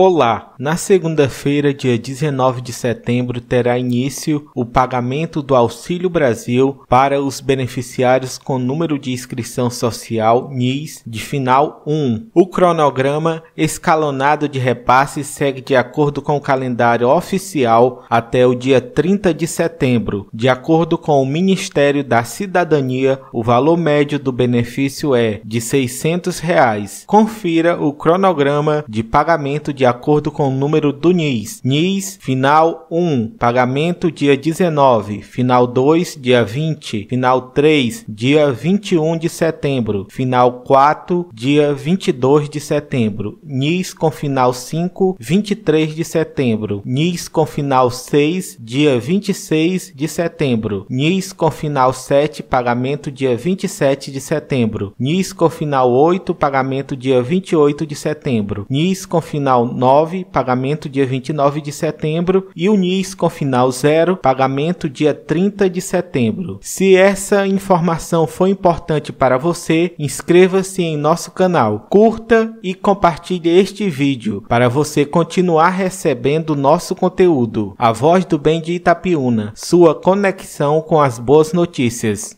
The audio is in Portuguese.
Olá, na segunda-feira, dia 19 de setembro, terá início o pagamento do Auxílio Brasil para os beneficiários com número de inscrição social NIS de final 1. O cronograma escalonado de repasse segue de acordo com o calendário oficial até o dia 30 de setembro. De acordo com o Ministério da Cidadania, o valor médio do benefício é de R$ 600. Reais. Confira o cronograma de pagamento de acordo com com o número do NIS. NIS final 1, pagamento dia 19, final 2, dia 20, final 3, dia 21 de setembro, final 4, dia 22 de setembro, NIS com final 5, 23 de setembro, NIS com final 6, dia 26 de setembro, NIS com final 7, pagamento dia 27 de setembro, NIS com final 8, pagamento dia 28 de setembro, NIS com final 9, pagamento pagamento dia 29 de setembro, e o NIS com final zero, pagamento dia 30 de setembro. Se essa informação foi importante para você, inscreva-se em nosso canal, curta e compartilhe este vídeo para você continuar recebendo nosso conteúdo. A Voz do Bem de Itapiúna, sua conexão com as boas notícias.